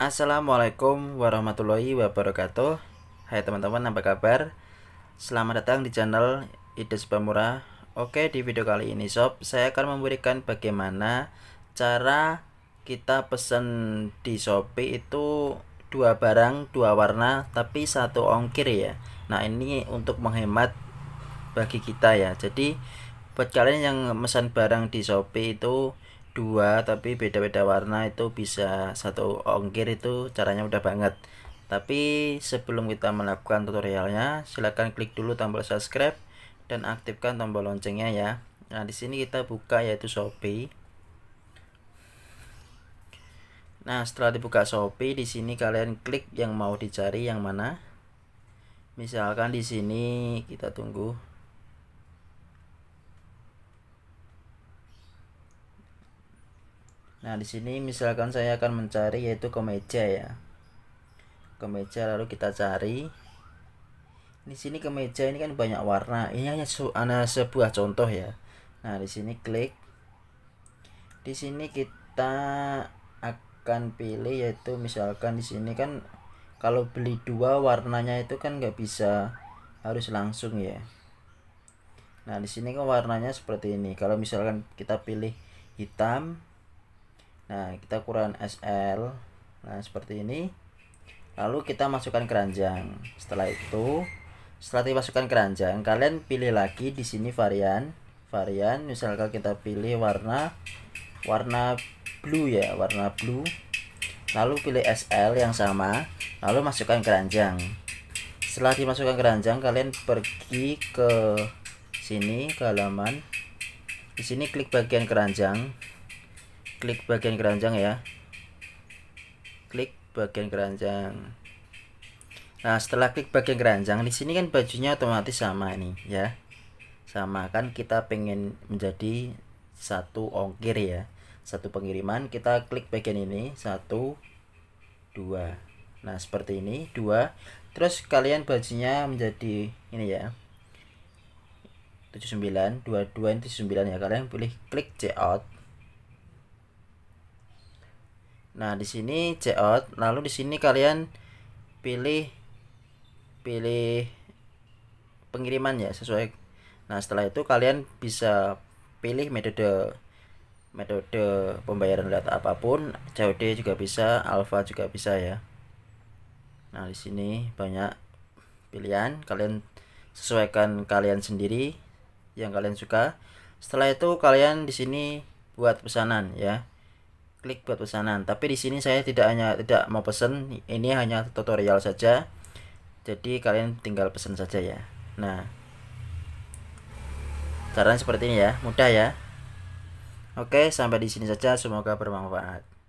Assalamualaikum warahmatullahi wabarakatuh Hai teman-teman apa kabar Selamat datang di channel ide Murah. Oke di video kali ini sob Saya akan memberikan bagaimana Cara kita pesen di Shopee itu Dua barang dua warna Tapi satu ongkir ya Nah ini untuk menghemat Bagi kita ya Jadi buat kalian yang pesan barang di Shopee itu dua tapi beda-beda warna itu bisa satu ongkir itu caranya mudah banget tapi sebelum kita melakukan tutorialnya silahkan klik dulu tombol subscribe dan aktifkan tombol loncengnya ya nah di sini kita buka yaitu Shopee nah setelah dibuka Shopee di sini kalian klik yang mau dicari yang mana misalkan di sini kita tunggu Nah, di sini misalkan saya akan mencari yaitu kemeja ya. Kemeja lalu kita cari. Di sini kemeja ini kan banyak warna. Ini hanya ada sebuah contoh ya. Nah, di sini klik. Di sini kita akan pilih yaitu misalkan di sini kan kalau beli dua warnanya itu kan nggak bisa harus langsung ya. Nah, di sini kan warnanya seperti ini. Kalau misalkan kita pilih hitam, nah kita kurang SL nah seperti ini lalu kita masukkan keranjang setelah itu setelah dimasukkan keranjang kalian pilih lagi di sini varian varian misalkan kita pilih warna warna blue ya warna blue lalu pilih SL yang sama lalu masukkan keranjang setelah dimasukkan keranjang kalian pergi ke sini ke halaman di sini klik bagian keranjang klik bagian keranjang ya klik bagian keranjang nah setelah klik bagian keranjang di sini kan bajunya otomatis sama ini ya sama kan kita pengen menjadi satu ongkir ya satu pengiriman kita klik bagian ini satu dua nah seperti ini dua terus kalian bajunya menjadi ini ya 79 22 79 ya kalian pilih klik check out Nah, di sini cout, lalu di sini kalian pilih pilih pengiriman ya sesuai. Nah, setelah itu kalian bisa pilih metode metode pembayaran lewat apapun, COD juga bisa, Alpha juga bisa ya. Nah, di sini banyak pilihan, kalian sesuaikan kalian sendiri yang kalian suka. Setelah itu kalian di sini buat pesanan ya klik buat pesanan tapi di sini saya tidak hanya tidak mau pesan ini hanya tutorial saja jadi kalian tinggal pesan saja ya nah caranya seperti ini ya mudah ya oke sampai di sini saja semoga bermanfaat